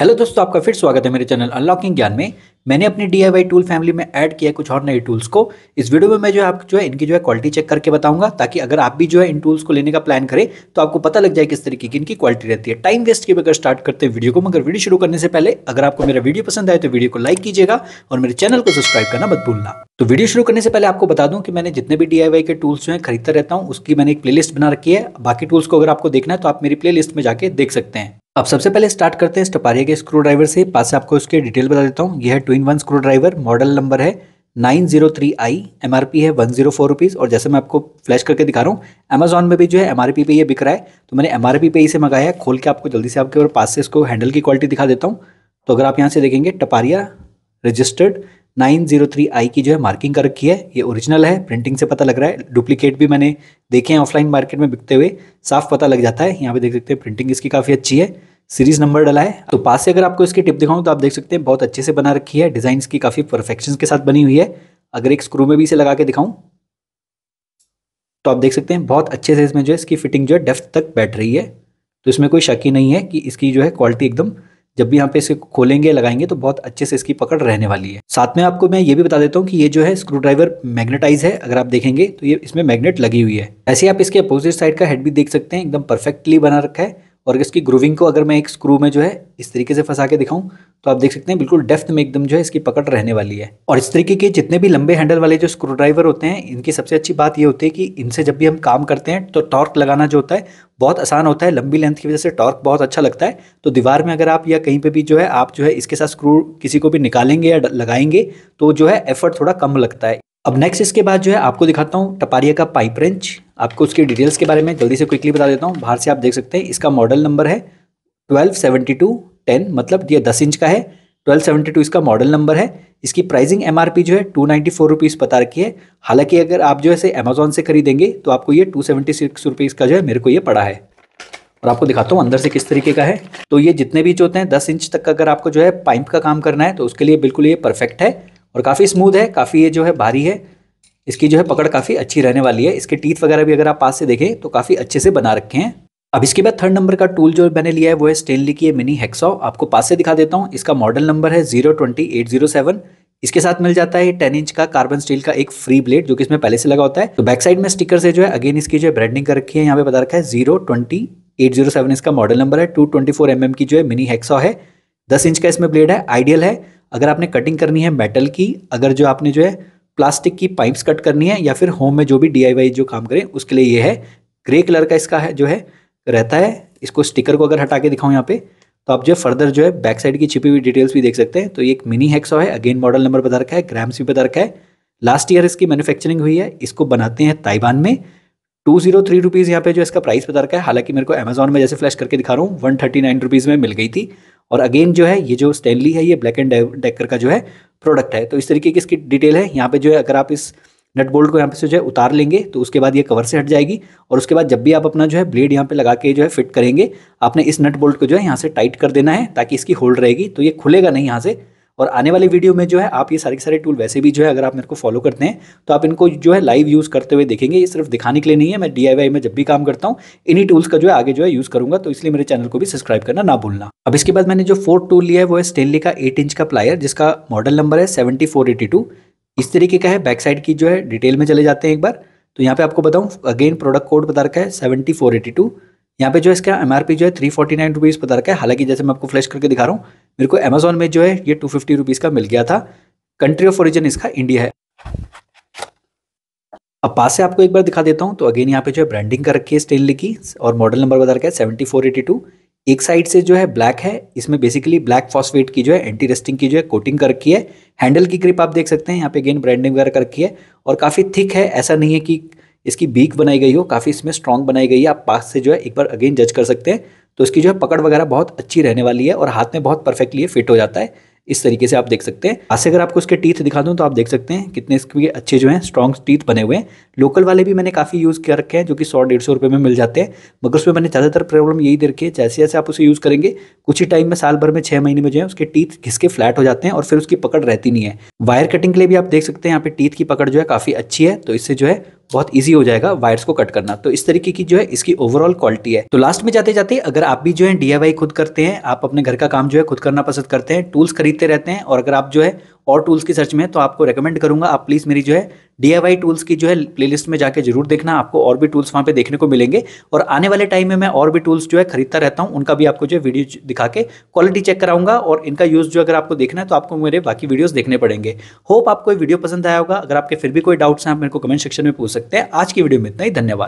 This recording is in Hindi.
हेलो दोस्तों आपका फिर स्वागत है मेरे चैनल अनलॉकिंग ज्ञान में मैंने अपनी डी टूल फैमिली में ऐड किया कुछ और नए टूल्स को इस वीडियो में मैं जो है आप जो है इनकी जो है क्वालिटी चेक करके बताऊंगा ताकि अगर आप भी जो है इन टूल्स को लेने का प्लान करें तो आपको पता लग जाए किस तरीके की इनकी क्वालिटी रहती है टाइम वेस्ट के अगर स्टार्ट करते हैं वीडियो को मगर वीडियो शुरू करने से पहले अगर आपको मेरा वीडियो पसंद आए तो वीडियो को लाइक कीजिएगा और मेरे चैनल को सब्सक्राइब करना मत भूलना तो वीडियो शुरू करने से पहले आपको बता दूं कि मैंने जितने भी डी के टूल्स जो है खरीदता रहता हूँ उसकी मैंने एक प्ले बना रखी है बाकी टूल्स को अगर आपको देखना है तो आप मेरी प्ले में जाकर देख सकते हैं अब सबसे पहले स्टार्ट करते हैं स्टपारिया के स्क्रू ड्राइवर से पास से आपको इसके डिटेल बता देता हूँ यह है two in one screw driver model number है nine zero three I M R P है वन जीरो फोर रुपीज़ और जैसे मैं आपको फ्लैश करके दिखा रहा हूँ अमेजोन में भी जो है एम आर पी पे ये बिक रहा है तो मैंने एम आर पी पे इसे मंगाया है खोल के आपको जल्दी से आपके और पास से इसको हैंडल की क्वालिटी दिखा देता हूँ तो अगर आप यहाँ से देखेंगे Taparia registered nine zero three I की जो है मार्किंग कर रखी है ये ओरिजिनल है प्रिंटिंग से पता लग रहा है डुप्लीकेट भी मैंने देखे हैं ऑफलाइन मार्केट में बिकते हुए साफ पता लग जाता है यहाँ पर देख सकते हैं प्रिंटिंग इसकी काफ़ी अच्छी है सीरीज नंबर डला है तो पास से अगर आपको इसकी टिप दिखाऊं तो आप देख सकते हैं बहुत अच्छे से बना रखी है डिजाइन की काफ़ी परफेक्शन के साथ बनी हुई है अगर एक स्क्रू में भी इसे लगा के दिखाऊं तो आप देख सकते हैं बहुत अच्छे से इसमें जो है इसकी फिटिंग जो है डेफ्थ तक बैठ रही है तो इसमें कोई शक ही नहीं है कि इसकी जो है क्वालिटी एकदम जब भी यहाँ पे इसे खोलेंगे लगाएंगे तो बहुत अच्छे से इसकी पकड़ रहने वाली है साथ में आपको मैं ये भी बता देता हूँ कि ये जो है स्क्रू ड्राइवर मैग्नेटाइज है अगर आप देखेंगे तो ये इसमें मैग्नेट लगी हुई है ऐसे आप इसके अपोजिट साइड का हेड भी देख सकते हैं एकदम परफेक्टली बना रखा है और इसकी ग्रूविंग को अगर मैं एक स्क्रू में जो है इस तरीके से फंसा के दिखाऊं तो आप देख सकते हैं बिल्कुल डेफ्थ में एकदम जो है इसकी पकड़ रहने वाली है और इस तरीके के जितने भी लंबे हैंडल वाले जो स्क्रू ड्राइवर होते हैं इनकी सबसे अच्छी बात यह होती है कि इनसे जब भी हम काम करते हैं तो टॉर्क लगाना जो होता है बहुत आसान होता है लंबी लेंथ की वजह से टॉर्क बहुत अच्छा लगता है तो दीवार में अगर आप या कहीं पर भी जो है आप जो है इसके साथ स्क्रू किसी को भी निकालेंगे या लगाएंगे तो जो है एफर्ट थोड़ा कम लगता है अब नेक्स्ट इसके बाद जो है आपको दिखाता हूँ टपारिया का पाइप रेंच आपको उसकी डिटेल्स के बारे में जल्दी से क्विकली बता देता हूँ बाहर से आप देख सकते हैं इसका मॉडल नंबर है ट्वेल्व सेवेंटी टू टेन मतलब ये दस इंच का है ट्वेल्व सेवेंटी टू इसका मॉडल नंबर है इसकी प्राइसिंग एम जो है टू नाइन्टी फोर रुपीज़ बता रखी है हालांकि अगर आप जो है से अमेजोन से खरीदेंगे तो आपको ये टू सेवेंटी सिक्स रुपीज़ का जो है मेरे को ये पड़ा है और आपको दिखाता हूँ अंदर से किस तरीके का है तो ये जितने भी जो होते हैं दस इंच तक का अगर आपको जो है पाइप का काम करना है तो उसके लिए बिल्कुल ये परफेक्ट है और काफ़ी स्मूथ है काफ़ी ये जो है भारी है इसकी जो है पकड़ काफ़ी अच्छी रहने वाली है इसके टीथ वगैरह भी अगर आप पास से देखें तो काफ़ी अच्छे से बना रखे हैं अब इसके बाद थर्ड नंबर का टूल जो मैंने लिया है वो है स्टेनली की मिनी हेक्सॉ आपको पास से दिखा देता हूँ इसका मॉडल नंबर है zero twenty eight zero seven इसके साथ मिल जाता है टेन इंच का कार्बन स्टील का एक फ्री ब्लेड जो कि इसमें पहले से लगा होता है तो बैक साइड में स्टिकर से जो है अगेन इसकी जो है ब्रांडिंग कर रखी है यहाँ पे बता रखा है zero twenty eight zero seven इसका मॉडल नंबर है two twenty four M M की जो है मिनी हेक्सॉ है दस इंच का इसमें ब्लेड है आइडियल है अगर आपने कटिंग करनी है मेटल की अगर जो आपने जो है प्लास्टिक की पाइप्स कट करनी है या फिर होम में जो भी डी जो काम करें उसके लिए ये है ग्रे कलर का इसका है जो है रहता है इसको स्टिकर को अगर हटा के दिखाऊँ यहाँ पे तो आप जो है फर्दर जो है बैक साइड की छिपी हुई डिटेल्स भी देख सकते हैं तो ये एक मिनी हैक्सो है अगेन मॉडल नंबर बता रखा है ग्राम्स भी बता रखा है लास्ट ईयर इसकी मैन्युफैक्चरिंग हुई है इसको बनाते हैं ताइवान में टू जीरो थ्री रुपीज़ यहाँ पे जो इसका प्राइस बता रखा है हालांकि मेरे को अमेजोन में जैसे फ्लैश करके दिखा रहा हूँ वन थर्टी नाइन रुपीज़ में मिल गई थी और अगेन जो है ये जो स्टेनली है ये ब्लैक एंड डेकर का जो है प्रोडक्ट है तो इस तरीके की इसकी डिटेल है यहाँ पे जो है अगर आप इस नट बोल्ट को यहाँ पे से जो है उतार लेंगे तो उसके बाद ये कवर से हट जाएगी और उसके बाद जब भी आप अपना जो है ब्लेड यहाँ पे लगा के जो है फिट करेंगे आपने इस नट बोल्ट को जो है यहाँ से टाइट कर देना है ताकि इसकी होल्ड रहेगी तो ये खुलेगा नहीं यहाँ से और आने वाले वीडियो में जो है आप ये सारे के सारे टूल वैसे भी जो है अगर आप मेरे को फॉलो करते हैं तो आप इनको जो है लाइव यूज़ करते हुए देखेंगे ये सिर्फ दिखाने के लिए नहीं है मैं डी में जब भी काम करता हूँ इन्हीं टूल्स का जो है आगे जो है यूज़ करूँगा तो इसलिए मेरे चैनल को भी सब्सक्राइब करना ना भूलना अब इसके बाद मैंने जो फोर्थ टूल लिया है वो है स्टेनली का एट इंच का प्लायर जिसका मॉडल नंबर है सेवेंटी इस तरीके का है बैक साइड की जो है डिटेल में चले जाते हैं एक बार तो यहाँ पे आपको बताऊँ अगेन प्रोडक्ट कोड बता रखा है सेवेंटी फोर एटी टू यहाँ पे जो इसका एमआरपी जो है थ्री फोर्टी नाइन रुपीज़ बता रखा है हालांकि जैसे मैं आपको फ्लैश करके दिखा रहा हूँ मेरे को अमेजोन में जो है ये टू फिफ्टी का मिल गया था कंट्री ऑफ ओरिजिन इसका इंडिया है अब पास से आपको एक बार दिखा देता हूँ तो अगेन यहाँ पे जो है ब्रांडिंग कर रखी है स्टेनली की और मॉडल नंबर बता रखा है सेवेंटी फोर एटी टू एक साइड से जो है ब्लैक है इसमें बेसिकली ब्लैक फॉस्फेट की जो है एंटी रेस्टिंग की जो है कोटिंग कर रखी है हैंडल की ग्रिप आप देख सकते हैं यहाँ पे अगेन ब्रांडिंग वगैरह कर रखी है और काफ़ी थिक है ऐसा नहीं है कि इसकी बीक बनाई गई हो काफ़ी इसमें स्ट्रॉन्ग बनाई गई है आप पास से जो है एक बार अगेन जज कर सकते हैं तो उसकी जो है पकड़ वगैरह बहुत अच्छी रहने वाली है और हाथ में बहुत परफेक्टली फिट हो जाता है इस तरीके से आप देख सकते हैं आज अगर आपको इसके टीथ दिखा दूं तो आप देख सकते हैं कितने इसके अच्छे जो हैं स्ट्रॉन्ग टीथ बने हुए हैं लोकल वाले भी मैंने काफ़ी यूज़ कर रखे हैं जो कि सौ डेढ़ सौ रुपये में मिल जाते हैं मगर उसमें मैंने ज़्यादातर प्रॉब्लम यही दे रखी है जैसे जैसे आप उसे यूज़ करेंगे कुछ ही टाइम में साल भर में छः महीने में जो है उसके टीथ घिसके फ्लैट हो जाते हैं और फिर उसकी पकड़ रहती नहीं है वायर कटिंग के लिए भी आप देख सकते हैं यहाँ पर टीथ की पकड़ जो है काफ़ी अच्छी है तो इससे जो है बहुत ईजी हो जाएगा वायर्स को कट करना तो इस तरीके की जो है इसकी ओवरऑल क्वालिटी है तो लास्ट में जाते जाते अगर आप भी जो है डी खुद करते हैं आप अपने घर का काम जो है खुद करना पसंद करते हैं टूल्स खरीदते रहते हैं और अगर आप जो है और टूल्स की सर्च में है तो आपको रिकमेंड करूंगा आप प्लीज़ मेरी जो है डी टूल्स की जो है प्लेलिस्ट में जाके जरूर देखना आपको और भी टूल्स वहाँ पे देखने को मिलेंगे और आने वाले टाइम में मैं और भी टूल्स जो है खरीदता रहता हूँ उनका भी आपको जो है वीडियो दिखा के क्वालिटी चेक कराऊंगा और इनका यूज़ जो अगर आपको देखना है तो आपको मेरे बाकी वीडियोज़ देखने पड़ेंगे होप आपको वीडियो पसंद आया होगा अगर आपके फिर भी कोई डाउट्स हैं आप मेरे को कमेंट सेक्शन में पूछ सकते हैं आज की वीडियो में इतना ही धन्यवाद